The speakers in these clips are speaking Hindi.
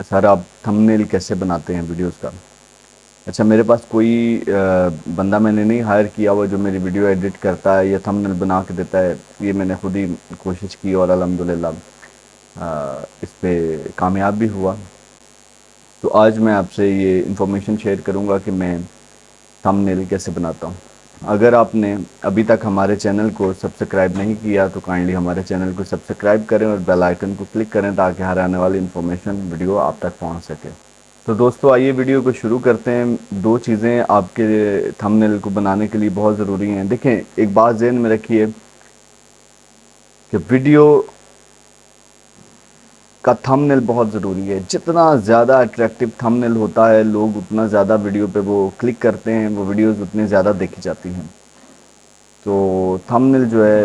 अच्छा, सर आप थंबनेल कैसे बनाते हैं वीडियोस का अच्छा मेरे पास कोई बंदा मैंने नहीं हायर किया हुआ जो मेरी वीडियो एडिट करता है या थंबनेल बना के देता है ये मैंने खुद ही कोशिश की और अलहमदिल्ला इस पर कामयाब भी हुआ तो आज मैं आपसे ये इंफॉर्मेशन शेयर करूँगा कि मैं थंबनेल कैसे बनाता हूँ अगर आपने अभी तक हमारे चैनल को सब्सक्राइब नहीं किया तो काइंडली हमारे चैनल को सब्सक्राइब करें और बेल आइकन को क्लिक करें ताकि हर आने वाली इन्फॉर्मेशन वीडियो आप तक पहुंच सके तो दोस्तों आइए वीडियो को शुरू करते हैं दो चीज़ें आपके थंबनेल को बनाने के लिए बहुत ज़रूरी हैं देखें एक बात जहन में रखिए कि वीडियो का थंबनेल बहुत ज़रूरी है जितना ज़्यादा अट्रैक्टिव थंबनेल होता है लोग उतना ज़्यादा वीडियो पे वो क्लिक करते हैं वो वीडियोस उतनी ज़्यादा देखी जाती हैं तो थंबनेल जो है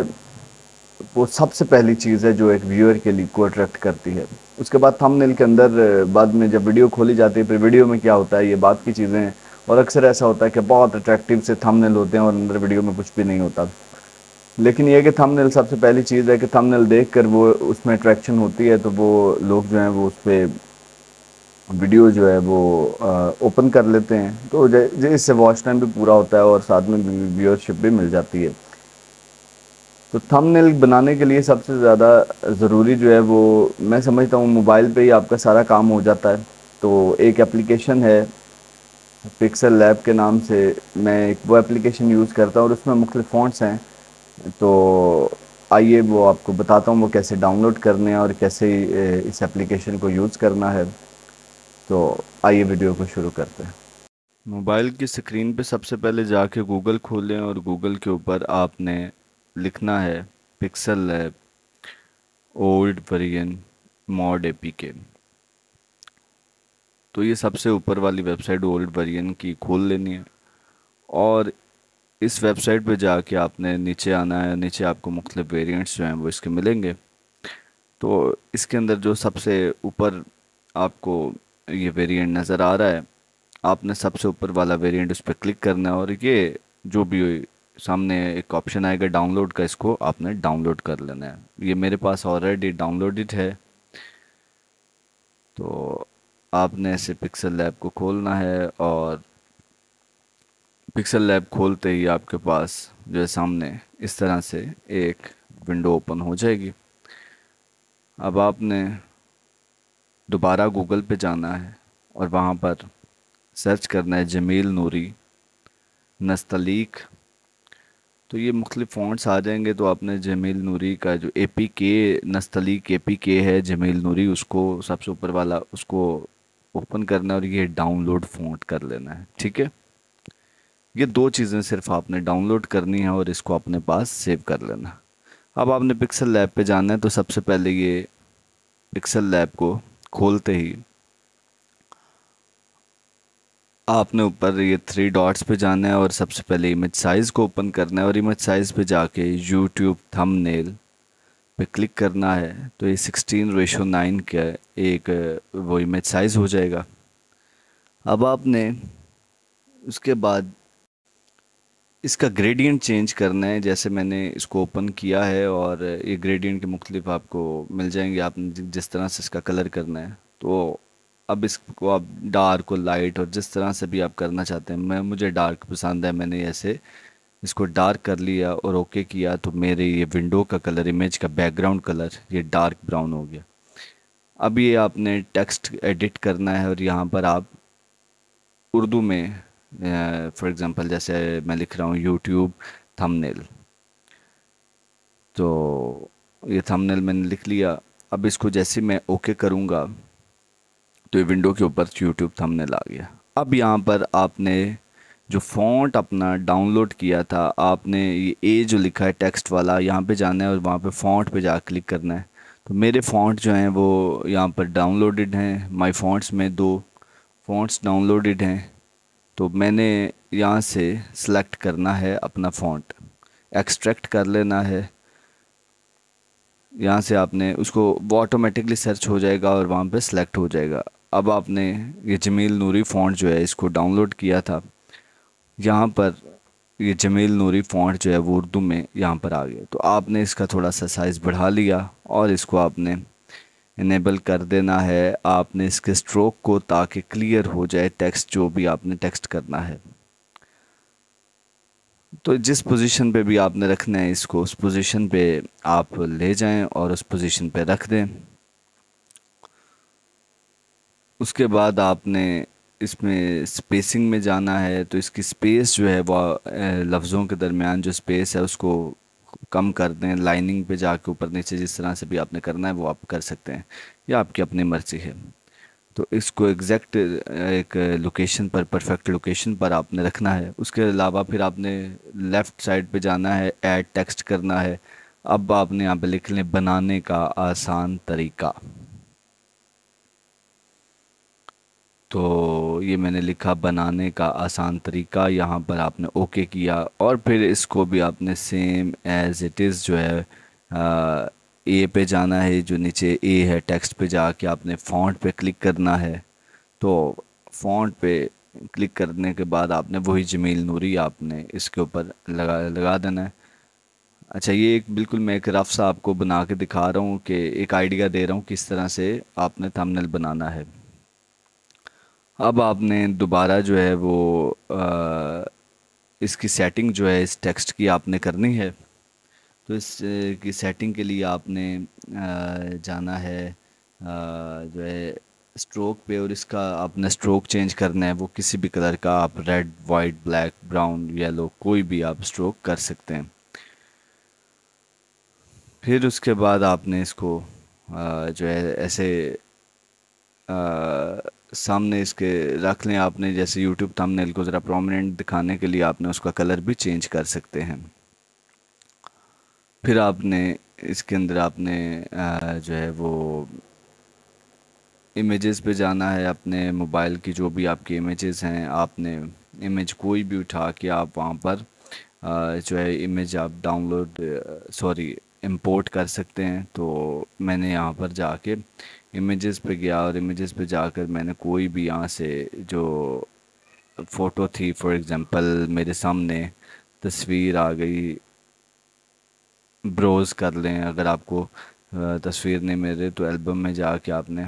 वो सबसे पहली चीज़ है जो एक व्यूअर के लिए को अट्रैक्ट करती है उसके बाद थंबनेल के अंदर बाद में जब वीडियो खोली जाती है फिर वीडियो में क्या होता है ये बात की चीज़ें और अक्सर ऐसा होता है कि बहुत अट्रैक्टिव से थंबनेल होते हैं और अंदर वीडियो में कुछ भी नहीं होता लेकिन यह कि थंबनेल सबसे पहली चीज़ है कि थंबनेल देख कर वो उसमें अट्रैक्शन होती है तो वो लोग जो हैं वो उस पर वीडियो जो है वो ओपन कर लेते हैं तो इससे वॉच टाइम भी पूरा होता है और साथ में व्यूअरशिप भी मिल जाती है तो थंबनेल बनाने के लिए सबसे ज़्यादा ज़रूरी जो है वो मैं समझता हूँ मोबाइल पे ही आपका सारा काम हो जाता है तो एक एप्लीकेशन है पिक्सल लैब के नाम से मैं एक वो एप्लीकेशन यूज़ करता हूँ और उसमें मुख्तलिफ़ फ़ॉन्ट्स हैं तो आइए वो आपको बताता हूँ वो कैसे डाउनलोड करने हैं और कैसे इस एप्लीकेशन को यूज़ करना है तो आइए वीडियो को शुरू करते हैं मोबाइल की स्क्रीन पे सबसे पहले जाके गूगल खोलें और गूगल के ऊपर आपने लिखना है Pixel Lab old version mod APK तो ये सबसे ऊपर वाली वेबसाइट ओल्ड वर्जन की खोल लेनी है और इस वेबसाइट पे जाके आपने नीचे आना है नीचे आपको मुख्तलिफ वेरियंट्स जो हैं वो इसके मिलेंगे तो इसके अंदर जो सबसे ऊपर आपको ये वेरिएंट नज़र आ रहा है आपने सबसे ऊपर वाला वेरिएंट उस पर क्लिक करना है और ये जो भी सामने एक ऑप्शन आएगा डाउनलोड का इसको आपने डाउनलोड कर लेना है ये मेरे पास ऑलरेडी डाउनलोडेड है तो आपने ऐसे पिक्सल लैब को खोलना है और पिक्सल लैब खोलते ही आपके पास जो है सामने इस तरह से एक विंडो ओपन हो जाएगी अब आपने दोबारा गूगल पे जाना है और वहाँ पर सर्च करना है जमील नूरी नस्तलीक तो ये मुख्तलिफ फ़ॉन्ट्स आ जाएंगे तो आपने जमील नूरी का जो ए पी के नस्तलीक ए पी के है जमील नूरी उसको सबसे ऊपर वाला उसको ओपन करना है और ये डाउनलोड फ़ॉन्ट कर लेना है ठीक है ये दो चीज़ें सिर्फ आपने डाउनलोड करनी है और इसको अपने पास सेव कर लेना अब आपने पिक्सल लैब पे जाना है तो सबसे पहले ये पिक्सल लैब को खोलते ही आपने ऊपर ये थ्री डॉट्स पे जाना है और सबसे पहले इमेज साइज़ को ओपन करना है और इमेज साइज़ पे जाके यूट्यूब थंबनेल पे क्लिक करना है तो ये सिक्सटीन रेशो नाइन का एक वो इमेज साइज़ हो जाएगा अब आपने उसके बाद इसका ग्रेडियंट चेंज करना है जैसे मैंने इसको ओपन किया है और ये ग्रेडियंट के मुख्तलिफ आपको मिल जाएंगे आपने जिस तरह से इसका कलर करना है तो अब इसको आप डार्क और लाइट और जिस तरह से भी आप करना चाहते हैं मैं मुझे डार्क पसंद है मैंने ऐसे इसको डार्क कर लिया और ओके किया तो मेरे ये विंडो का कलर इमेज का बैकग्राउंड कलर ये डार्क ब्राउन हो गया अब ये आपने टेक्स्ट एडिट करना है और यहाँ पर आप उर्दू में फॉर एग्ज़ाम्पल जैसे मैं लिख रहा हूँ यूट्यूब थंबनेल तो ये थंबनेल मैंने लिख लिया अब इसको जैसे मैं ओके करूँगा तो ये विंडो के ऊपर यूट्यूब थंबनेल आ गया अब यहाँ पर आपने जो फॉन्ट अपना डाउनलोड किया था आपने ये ए जो लिखा है टेक्स्ट वाला यहाँ पे जाना है और वहाँ पे फॉन्ट पे जा क्लिक करना है तो मेरे फॉन्ट जो हैं वो यहाँ पर डाउनलोडेड हैं माय फॉन्ट्स में दो फॉन्ट्स डाउनलोडेड हैं तो मैंने यहाँ से सिलेक्ट करना है अपना फ़ॉन्ट एक्सट्रैक्ट कर लेना है यहाँ से आपने उसको वो ऑटोमेटिकली सर्च हो जाएगा और वहाँ पे सिलेक्ट हो जाएगा अब आपने ये जमील नूरी फ़ॉन्ट जो है इसको डाउनलोड किया था यहाँ पर ये जमील नूरी फ़ॉन्ट जो है वो उर्दू में यहाँ पर आ गया तो आपने इसका थोड़ा सा साइज़ बढ़ा लिया और इसको आपने इनेबल कर देना है आपने इसके स्ट्रोक को ताकि क्लियर हो जाए टेक्स्ट जो भी आपने टेक्स्ट करना है तो जिस पोजीशन पे भी आपने रखना है इसको उस पोजीशन पे आप ले जाएं और उस पोजीशन पे रख दें उसके बाद आपने इसमें स्पेसिंग में जाना है तो इसकी स्पेस जो है वह लफ्ज़ों के दरमियान जो स्पेस है उसको कम कर दें लाइनिंग पे जाके ऊपर नीचे जिस तरह से भी आपने करना है वो आप कर सकते हैं या आपकी अपनी मर्ज़ी है तो इसको एग्जैक्ट एक लोकेशन पर परफेक्ट लोकेशन पर आपने रखना है उसके अलावा फिर आपने लेफ़्ट साइड पे जाना है ऐड टेक्स्ट करना है अब आपने यहाँ पे लिख लें बनाने का आसान तरीका तो ये मैंने लिखा बनाने का आसान तरीका यहाँ पर आपने ओके किया और फिर इसको भी आपने सेम एज़ इट इज़ जो है आ, ए पे जाना है जो नीचे ए है टेक्स्ट पे जाके आपने फ़ॉन्ट पे क्लिक करना है तो फ़ॉन्ट पे क्लिक करने के बाद आपने वही जमील नूरी आपने इसके ऊपर लगा लगा देना है अच्छा ये एक बिल्कुल मैं एक रफ सा आपको बना के दिखा रहा हूँ कि एक आइडिया दे रहा हूँ किस तरह से आपने थंबनेल बनाना है अब आपने दोबारा जो है वो आ, इसकी सेटिंग जो है इस टेक्स्ट की आपने करनी है तो इस की सेटिंग के लिए आपने आ, जाना है आ, जो है स्ट्रोक पे और इसका आपने स्ट्रोक चेंज करना है वो किसी भी कलर का आप red white black brown yellow कोई भी आप स्ट्रोक कर सकते हैं फिर उसके बाद आपने इसको आ, जो है ऐसे सामने इसके रख लें आपने जैसे यूट्यूब थंबनेल को ज़रा प्रोमिनेंट दिखाने के लिए आपने उसका कलर भी चेंज कर सकते हैं फिर आपने इसके अंदर आपने जो है वो इमेजेस पे जाना है अपने मोबाइल की जो भी आपकी इमेजेस हैं आपने इमेज कोई भी उठा के आप वहाँ पर जो है इमेज आप डाउनलोड सॉरी इंपोर्ट कर सकते हैं तो मैंने यहाँ पर जाके इमेजेस पे गया और इमेजेस पे जाकर मैंने कोई भी यहाँ से जो फ़ोटो थी फॉर एग्ज़ाम्पल मेरे सामने तस्वीर आ गई ब्रोज़ कर लें अगर आपको तस्वीर नहीं रही तो एल्बम में जाके आपने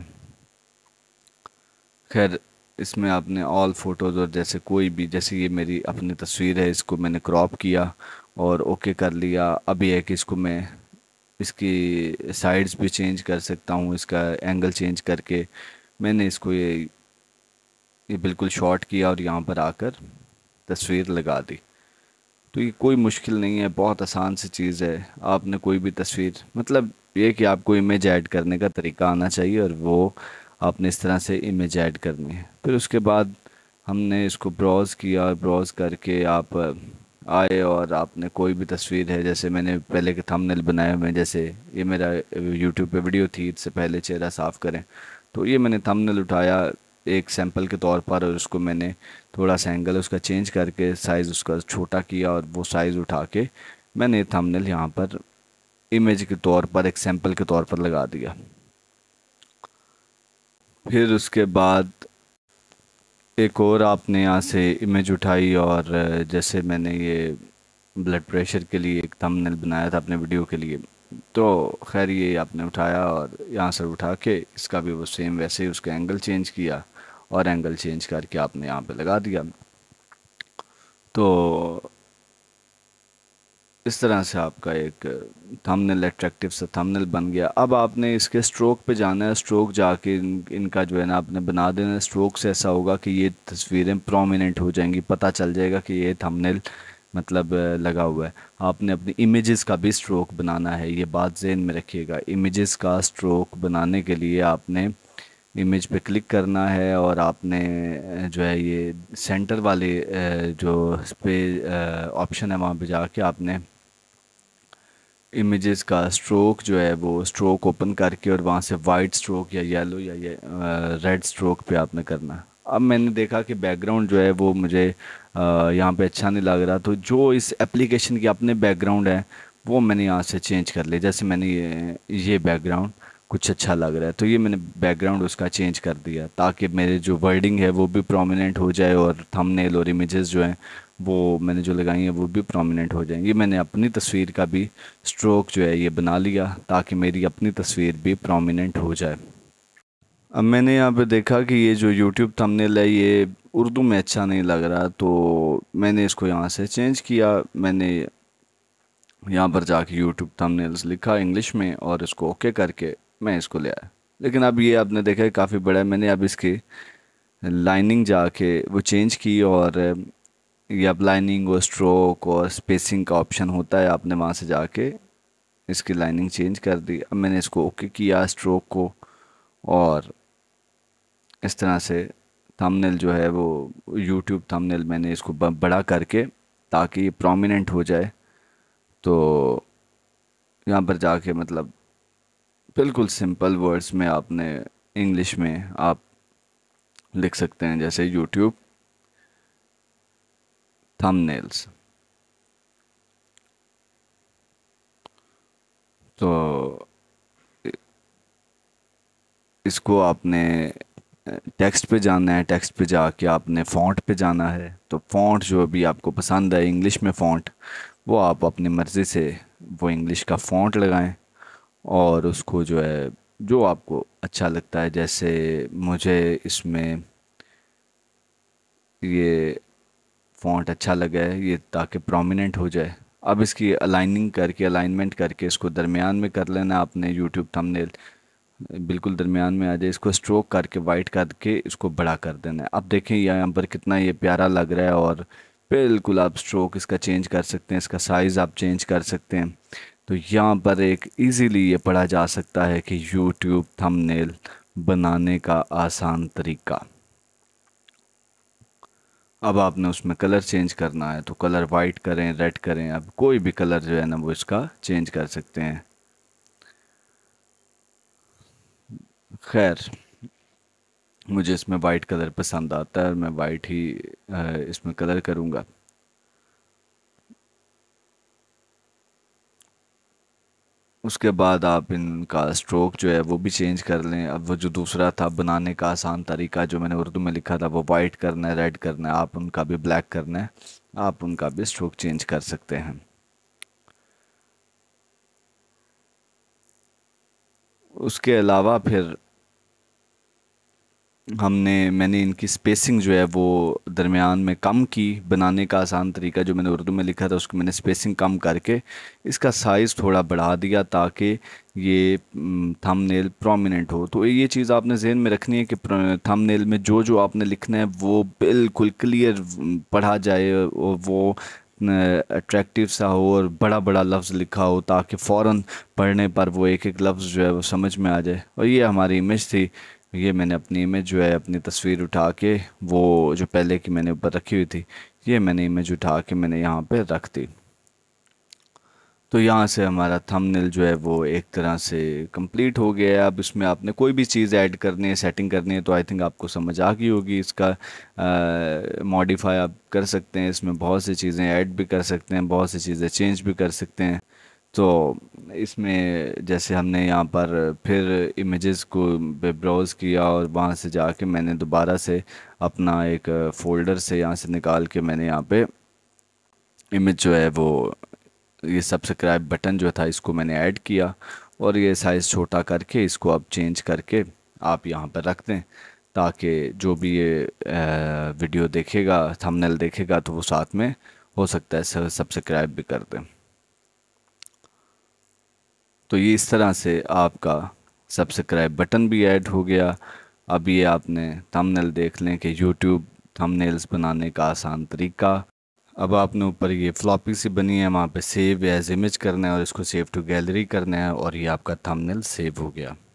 खैर इसमें आपने ऑल फ़ोटोज़ और जैसे कोई भी जैसे ये मेरी अपनी तस्वीर है इसको मैंने क्रॉप किया और ओके कर लिया अभी है कि इसको मैं इसकी साइड्स भी चेंज कर सकता हूँ इसका एंगल चेंज करके मैंने इसको ये ये बिल्कुल शॉर्ट किया और यहाँ पर आकर तस्वीर लगा दी तो ये कोई मुश्किल नहीं है बहुत आसान सी चीज़ है आपने कोई भी तस्वीर मतलब ये कि आपको इमेज ऐड करने का तरीका आना चाहिए और वो आपने इस तरह से इमेज ऐड करनी है फिर उसके बाद हमने इसको ब्राउज़ किया और ब्राउज़ करके आप आए और आपने कोई भी तस्वीर है जैसे मैंने पहले के थंबनेल बनाए हुए हैं जैसे ये मेरा यूट्यूब पे वीडियो थी इससे पहले चेहरा साफ़ करें तो ये मैंने थंबनेल उठाया एक सैंपल के तौर पर और उसको मैंने थोड़ा सा एंगल उसका चेंज करके साइज़ उसका छोटा किया और वो साइज़ उठा के मैंने थंबनेल यहाँ पर इमेज के तौर पर एक सैंपल के तौर पर लगा दिया फिर उसके बाद एक और आपने यहाँ से इमेज उठाई और जैसे मैंने ये ब्लड प्रेशर के लिए एक थंबनेल बनाया था अपने वीडियो के लिए तो खैर ये आपने उठाया और यहाँ से उठा के इसका भी वो सेम वैसे ही उसका एंगल चेंज किया और एंगल चेंज करके आपने यहाँ पे लगा दिया तो इस तरह से आपका एक थंबनेल एट्रैक्टिव सा थंबनेल बन गया अब आपने इसके स्ट्रोक पे जाना है स्ट्रोक जाके इन, इनका जो है ना आपने बना देना है स्ट्रोक से ऐसा होगा कि ये तस्वीरें प्रोमिनेंट हो जाएंगी पता चल जाएगा कि ये थंबनेल मतलब लगा हुआ है आपने अपनी इमेजेस का भी स्ट्रोक बनाना है ये बात जहन में रखिएगा इमेजेस का स्ट्रोक बनाने के लिए आपने इमेज पे क्लिक करना है और आपने जो है ये सेंटर वाले जो पे ऑप्शन है वहाँ पे जाके आपने इमेजेस का स्ट्रोक जो है वो स्ट्रोक ओपन करके और वहाँ से वाइट स्ट्रोक या येलो या ये, रेड स्ट्रोक पे आपने करना अब मैंने देखा कि बैकग्राउंड जो है वो मुझे यहाँ पे अच्छा नहीं लग रहा तो जो इस एप्लीकेशन की अपने बैकग्राउंड है वो मैंने यहाँ से चेंज कर लिया जैसे मैंने ये ये बैकग्राउंड कुछ अच्छा लग रहा है तो ये मैंने बैकग्राउंड उसका चेंज कर दिया ताकि मेरे जो वर्डिंग है वो भी प्रोमिनेंट हो जाए और थमनेल और इमेजेस जो हैं वो मैंने जो लगाई हैं वो भी प्रोमिनेंट हो जाएंगी मैंने अपनी तस्वीर का भी स्ट्रोक जो है ये बना लिया ताकि मेरी अपनी तस्वीर भी प्रोमिनेंट हो जाए अब मैंने यहाँ पे देखा कि ये जो यूट्यूब थंबनेल है ये उर्दू में अच्छा नहीं लग रहा तो मैंने इसको यहाँ से चेंज किया मैंने यहाँ पर जाके यूट्यूब थंबनेल्स लिखा इंग्लिश में और इसको ओके करके मैं इसको ले आया लेकिन अब ये आपने देखा काफ़ी बड़ा है मैंने अब इसकी लाइनिंग जाके वो चेंज की और या लाइनिंग और स्ट्रोक और स्पेसिंग का ऑप्शन होता है आपने वहाँ से जाके इसकी लाइनिंग चेंज कर दी अब मैंने इसको ओके किया स्ट्रोक को और इस तरह से थंबनेल जो है वो यूट्यूब थंबनेल मैंने इसको बड़ा करके ताकि ये प्रोमिनेंट हो जाए तो यहाँ पर जाके मतलब बिल्कुल सिंपल वर्ड्स में आपने इंग्लिश में आप लिख सकते हैं जैसे यूट्यूब thumbnails तो इसको आपने टेक्स्ट पे जाना है टेक्स्ट पे जाके आपने फ़ॉन्ट पे जाना है तो फ़ॉन्ट जो अभी आपको पसंद है इंग्लिश में फ़ॉन्ट वो आप अपनी मर्ज़ी से वो इंग्लिश का फ़ॉन्ट लगाएं और उसको जो है जो आपको अच्छा लगता है जैसे मुझे इसमें ये फॉन्ट अच्छा लगा है ये ताकि प्रोमिनेंट हो जाए अब इसकी अलाइनिंग करके अलाइनमेंट करके इसको दरमियान में कर लेना आपने यूट्यूब थंबनेल बिल्कुल दरमियान में आ जाए इसको स्ट्रोक करके वाइट करके इसको बड़ा कर देना है अब देखें यहाँ पर कितना ये प्यारा लग रहा है और बिल्कुल आप स्ट्रोक इसका चेंज कर सकते हैं इसका साइज़ आप चेंज कर सकते हैं तो यहाँ पर एक इजीली ये पढ़ा जा सकता है कि यूट्यूब थंबनेल बनाने का आसान तरीका अब आपने उसमें कलर चेंज करना है तो कलर वाइट करें रेड करें आप कोई भी कलर जो है ना वो इसका चेंज कर सकते हैं खैर मुझे इसमें वाइट कलर पसंद आता है और मैं वाइट ही इसमें कलर करूँगा उसके बाद आप इनका स्ट्रोक जो है वो भी चेंज कर लें अब वो जो दूसरा था बनाने का आसान तरीका जो मैंने उर्दू में लिखा था वो वाइट करना है रेड करना है आप उनका भी ब्लैक करना है आप उनका भी स्ट्रोक चेंज कर सकते हैं उसके अलावा फिर हमने मैंने इनकी स्पेसिंग जो है वो दरमियान में कम की बनाने का आसान तरीका जो मैंने उर्दू में लिखा था उसको मैंने स्पेसिंग कम करके इसका साइज़ थोड़ा बढ़ा दिया ताकि ये थम नेल प्रोमिनेंट हो तो ये चीज़ आपने जहन में रखनी है कि थम नेल में जो जो आपने लिखना है वो बिल्कुल क्लियर पढ़ा जाए वो अट्रैक्टिव सा हो और बड़ा बड़ा लफ्ज़ लिखा हो ताकि फ़ौर पढ़ने पर वो एक एक लफ्ज़ जो है वो समझ में आ जाए और ये हमारी इमेज थी ये मैंने अपनी इमेज जो है अपनी तस्वीर उठा के वो जो पहले की मैंने ऊपर रखी हुई थी ये मैंने इमेज उठा के मैंने यहाँ पे रख दी तो यहाँ से हमारा थंबनेल जो है वो एक तरह से कंप्लीट हो गया है अब इसमें आपने कोई भी चीज़ ऐड करनी है सेटिंग करनी है तो आई थिंक आपको समझ आ गई होगी इसका मॉडिफाई आप कर सकते हैं इसमें बहुत सी चीज़ें ऐड भी कर सकते हैं बहुत सी चीज़ें चेंज भी कर सकते हैं तो इसमें जैसे हमने यहाँ पर फिर इमेजेस को ब्राउज़ किया और वहाँ से जाके मैंने दोबारा से अपना एक फ़ोल्डर से यहाँ से निकाल के मैंने यहाँ पे इमेज जो है वो ये सब्सक्राइब बटन जो था इसको मैंने ऐड किया और ये साइज़ छोटा करके इसको आप चेंज करके आप यहाँ पर रख दें ताकि जो भी ये वीडियो देखेगा थंबनेल देखेगा तो वो साथ में हो सकता है सब्सक्राइब भी कर दें तो ये इस तरह से आपका सब्सक्राइब बटन भी ऐड हो गया अब ये आपने थंबनेल देख लें कि यूट्यूब थंबनेल्स बनाने का आसान तरीका अब आपने ऊपर ये फ्लॉपी सी बनी है वहाँ पे सेव एज इमेज करना है और इसको सेव टू गैलरी करना है और ये आपका थंबनेल सेव हो गया